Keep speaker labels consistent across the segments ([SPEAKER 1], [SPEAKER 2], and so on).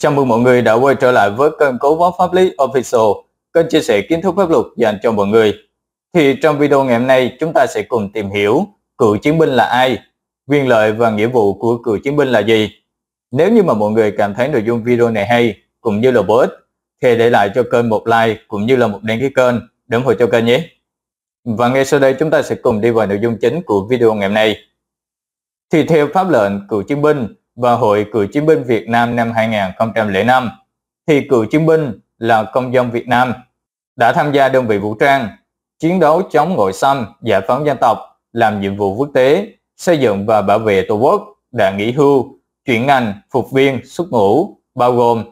[SPEAKER 1] Chào mừng mọi người đã quay trở lại với kênh Cố vấn Pháp lý Official, kênh chia sẻ kiến thức pháp luật dành cho mọi người. Thì trong video ngày hôm nay chúng ta sẽ cùng tìm hiểu cựu chiến binh là ai, quyền lợi và nghĩa vụ của cựu chiến binh là gì. Nếu như mà mọi người cảm thấy nội dung video này hay cũng như là bổ ích thì để lại cho kênh một like cũng như là một đăng ký kênh để ủng hộ cho kênh nhé. Và ngay sau đây chúng ta sẽ cùng đi vào nội dung chính của video ngày hôm nay. Thì theo pháp lệnh cựu chiến binh và Hội Cựu Chiến binh Việt Nam năm 2005 thì cựu chiến binh là công dân Việt Nam đã tham gia đơn vị vũ trang, chiến đấu chống ngoại xâm, giải phóng dân tộc, làm nhiệm vụ quốc tế, xây dựng và bảo vệ Tổ quốc, đã nghỉ hưu, chuyển ngành, phục viên, xuất ngũ, bao gồm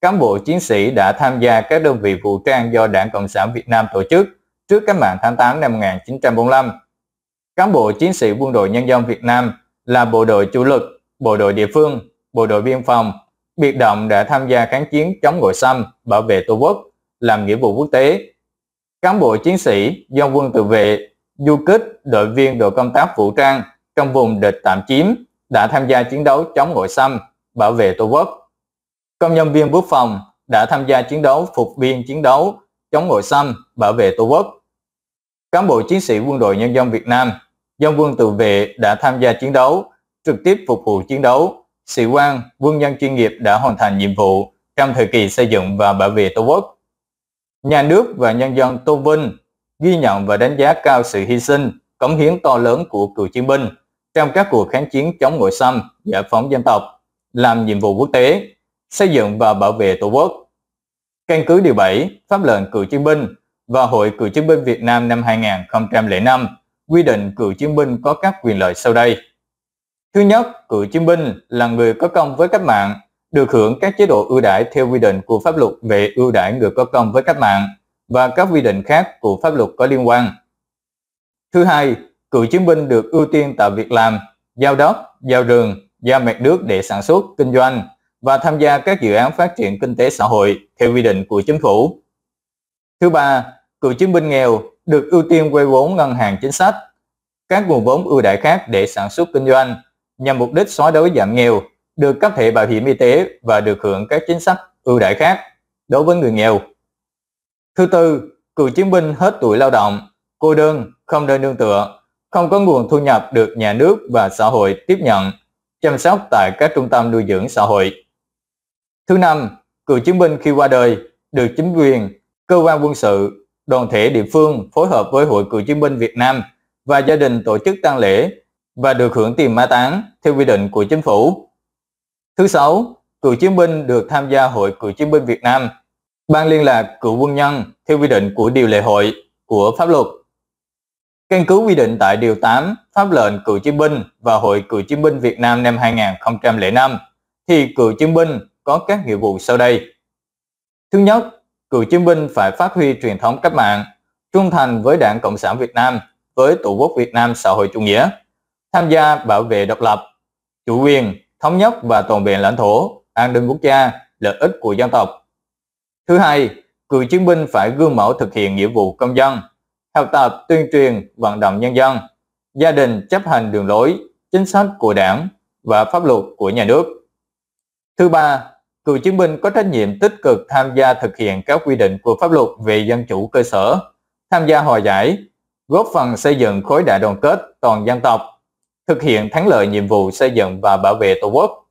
[SPEAKER 1] cán bộ chiến sĩ đã tham gia các đơn vị vũ trang do Đảng Cộng sản Việt Nam tổ chức trước cách mạng tháng 8 năm 1945. Cán bộ chiến sĩ quân đội nhân dân Việt Nam là bộ đội chủ lực bộ đội địa phương, bộ đội biên phòng, biệt động đã tham gia kháng chiến chống ngoại xâm, bảo vệ Tổ quốc, làm nghĩa vụ quốc tế. Cán bộ chiến sĩ, do quân tự vệ, du kích, đội viên đội công tác vũ trang trong vùng địch tạm chiếm đã tham gia chiến đấu chống ngoại xâm, bảo vệ Tổ quốc. Công nhân viên quốc phòng đã tham gia chiến đấu phục viên chiến đấu chống ngoại xâm, bảo vệ Tổ quốc. Cán bộ chiến sĩ quân đội nhân dân Việt Nam, dân quân tự vệ đã tham gia chiến đấu trực tiếp phục vụ chiến đấu, sĩ quan, quân nhân chuyên nghiệp đã hoàn thành nhiệm vụ trong thời kỳ xây dựng và bảo vệ Tổ quốc. Nhà nước và nhân dân tôn vinh, ghi nhận và đánh giá cao sự hy sinh, cống hiến to lớn của cựu chiến binh trong các cuộc kháng chiến chống ngoại xâm, giải phóng dân tộc, làm nhiệm vụ quốc tế, xây dựng và bảo vệ Tổ quốc. Căn cứ điều 7, pháp lệnh cựu chiến binh và Hội Cựu chiến binh Việt Nam năm 2005 quy định cựu chiến binh có các quyền lợi sau đây. Thứ nhất, cựu chiến binh là người có công với cách mạng, được hưởng các chế độ ưu đãi theo quy định của pháp luật về ưu đãi người có công với cách mạng và các quy định khác của pháp luật có liên quan. Thứ hai, cựu chiến binh được ưu tiên tạo việc làm, giao đất, giao rừng, giao mẹt nước để sản xuất, kinh doanh và tham gia các dự án phát triển kinh tế xã hội theo quy định của chính phủ. Thứ ba, cựu chiến binh nghèo được ưu tiên vay vốn ngân hàng chính sách, các nguồn vốn ưu đãi khác để sản xuất kinh doanh nhằm mục đích xóa đói giảm nghèo, được cấp thẻ bảo hiểm y tế và được hưởng các chính sách ưu đãi khác đối với người nghèo. Thứ tư, cựu chiến binh hết tuổi lao động, cô đơn, không nơi nương tựa, không có nguồn thu nhập được nhà nước và xã hội tiếp nhận, chăm sóc tại các trung tâm nuôi dưỡng xã hội. Thứ năm, cựu chiến binh khi qua đời được chính quyền, cơ quan quân sự, đoàn thể địa phương phối hợp với Hội Cựu chiến binh Việt Nam và gia đình tổ chức tang lễ và được hưởng tiền mai táng theo quy định của chính phủ. Thứ sáu, cựu chiến binh được tham gia Hội Cựu chiến binh Việt Nam, ban liên lạc cựu quân nhân theo quy định của điều lệ hội của pháp luật. Căn cứ quy định tại Điều 8 Pháp lệnh cựu chiến binh và Hội cựu chiến binh Việt Nam năm 2005, thì cựu chiến binh có các nghĩa vụ sau đây. Thứ nhất, cựu chiến binh phải phát huy truyền thống cách mạng, trung thành với Đảng Cộng sản Việt Nam, với Tổ quốc Việt Nam xã hội chủ nghĩa tham gia bảo vệ độc lập, chủ quyền, thống nhất và toàn vẹn lãnh thổ, an ninh quốc gia, lợi ích của dân tộc. Thứ hai, cựu chiến binh phải gương mẫu thực hiện nghĩa vụ công dân, học tập, tuyên truyền, vận động nhân dân, gia đình chấp hành đường lối, chính sách của đảng và pháp luật của nhà nước. Thứ ba, cựu chiến binh có trách nhiệm tích cực tham gia thực hiện các quy định của pháp luật về dân chủ cơ sở, tham gia hòa giải, góp phần xây dựng khối đại đoàn kết toàn dân tộc thực hiện thắng lợi nhiệm vụ xây dựng và bảo vệ Tổ quốc.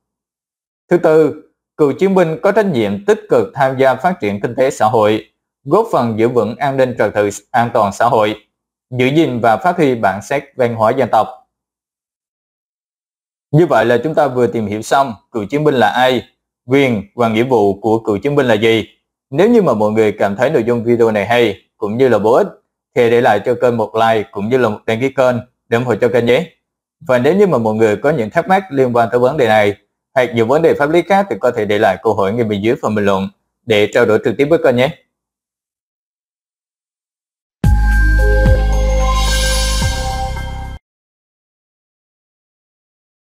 [SPEAKER 1] Thứ tư, cựu chiến binh có trách nhiệm tích cực tham gia phát triển kinh tế xã hội, góp phần giữ vững an ninh trật tự an toàn xã hội, giữ gìn và phát huy bản sắc văn hóa dân tộc. Như vậy là chúng ta vừa tìm hiểu xong cựu chiến binh là ai, quyền và nghĩa vụ của cựu chiến binh là gì. Nếu như mà mọi người cảm thấy nội dung video này hay cũng như là bổ ích thì để lại cho kênh một like cũng như là một đăng ký kênh để ủng hộ cho kênh nhé. Và nếu như mà mọi người có những thắc mắc liên quan tới vấn đề này hoặc nhiều vấn đề pháp lý khác thì có thể để lại câu hỏi ngay bên dưới phần bình luận để trao đổi trực tiếp với kênh nhé.